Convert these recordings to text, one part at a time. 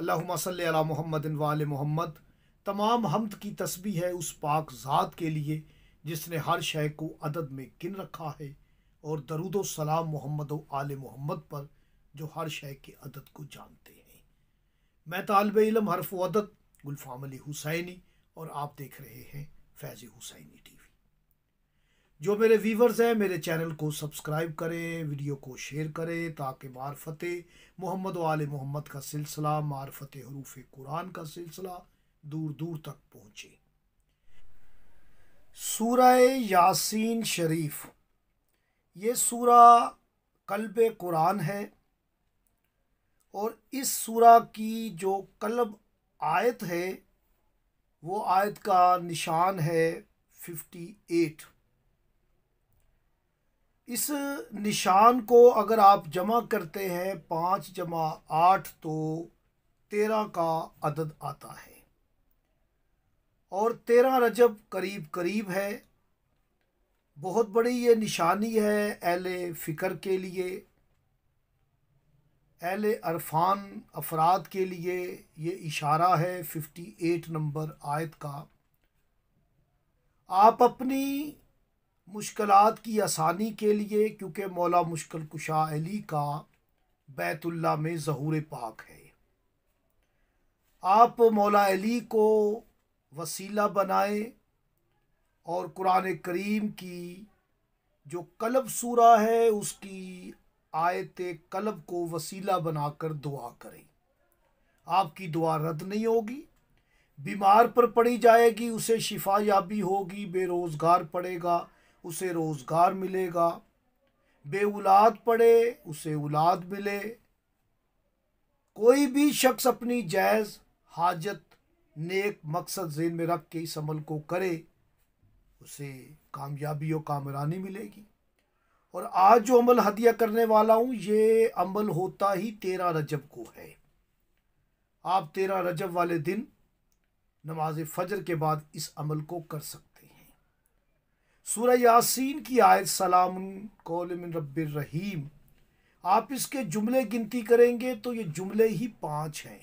अल्लाह मोहम्मद वाल मोहम्मद तमाम हमद की तस्बी है उस पाक ज़ात के लिए जिसने हर शय को अदद में गिन रखा है और दरुद सलाम मोहम्मद आल मोहम्मद पर जो हर शय के अदद को जानते हैं मैं तालब इलम हरफ अदद गुलफाम अली हुसैनी और आप देख रहे हैं फैज़ हुसैनी टी वी जो मेरे वीवर्स हैं मेरे चैनल को सब्सक्राइब करें वीडियो को शेयर करें ताकि मारफत मोहम्मद वाल मोहम्मद का सिलसिला मारफत हरूफ कुरान का सिलसिला दूर दूर तक पहुँचे सूरह यासीन शरीफ ये सूरा कल्ब कुरान है और इस सूरा की जो कल्ब आयत है वो आयत का निशान है फिफ्टी एट इस निशान को अगर आप जमा करते हैं पाँच जमा आठ तो तेरह का अदद आता है और तेरह रजब करीब करीब है बहुत बड़ी ये निशानी है एल फ़िक्र के लिए एल अरफान अफराद के लिए ये इशारा है फिफ्टी एट नंबर आयत का आप अपनी मुश्किल की आसानी के लिए क्योंकि मौला मुश्किल कुशा अली का बैतुल्ला में ज़हूर पाक है आप मौला अली को वसीला बनाए और कुरान करीम की जो कलब सूरा है उसकी आयत कलब को वसीला बनाकर दुआ करें आपकी दुआ रद्द नहीं होगी बीमार पर पड़ी जाएगी उसे शिफा याबी होगी बेरोज़गार पड़ेगा उसे रोज़गार मिलेगा बे औलाद पड़े उसे औलाद मिले कोई भी शख्स अपनी जायज़ हाजत नेक मकसद जेन में रख के इस अमल को करे उसे कामयाबी और कामरानी मिलेगी और आज जो अमल हदिया करने वाला हूँ ये अमल होता ही तेरह रजब को है आप तेरह रजब वाले दिन नमाज फ़जर के बाद इस अमल को कर सकते सूर्य यासीन की आयत सलाम रहीम आप इसके जुमले गिनती करेंगे तो ये जुमले ही पाँच हैं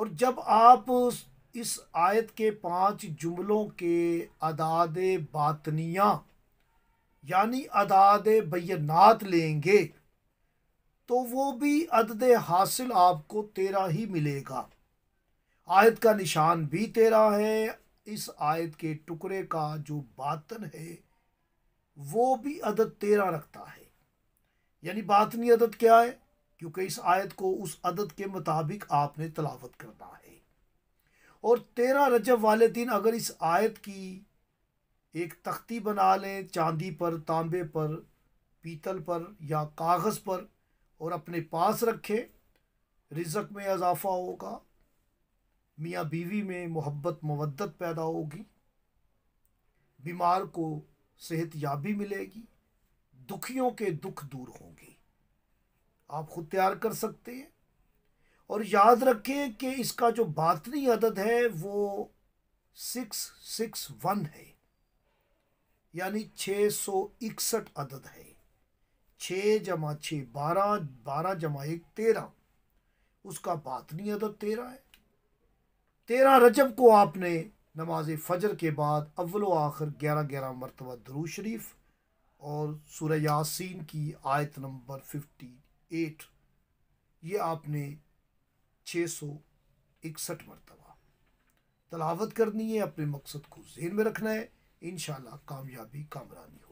और जब आप इस आयत के पांच जुमलों के अदाद बातनियाँ यानी अदाद बैनात लेंगे तो वो भी अदद हासिल आपको तेरा ही मिलेगा आयत का निशान भी तेरा है इस आयत के टुकड़े का जो बातन है वो भी अदद तेरह रखता है यानी बातनी अदद क्या है क्योंकि इस आयत को उस अदद के मुताबिक आपने तलावत करना है और तेरह रजब वाले दिन अगर इस आयत की एक तख्ती बना लें चांदी पर तांबे पर पीतल पर या कागज़ पर और अपने पास रखें रिजक में इजाफा होगा मियाँ बीवी में मोहब्बत मवदत पैदा होगी बीमार को सेहत याबी मिलेगी दुखियों के दुख दूर होंगे आप खुद तैयार कर सकते हैं और याद रखें कि इसका जो बातनी अदद है वो सिक्स सिक्स वन है यानी छः सौ इकसठ अदद है छः जमा छः बारह बारह जमा एक तेरह उसका बातनी अदद तेरह है तेरह रजब को आपने नमाज फजर के बाद अव्वल आखिर ग्यारह ग्यारह मरतबा दरू शरीफ और सूर यासीन की आयत नंबर फिफ्टी एट ये आपने छः सौ इकसठ मरतबा तलावत करनी है अपने मकसद को जेन में रखना है इन कामयाबी कामरानी हो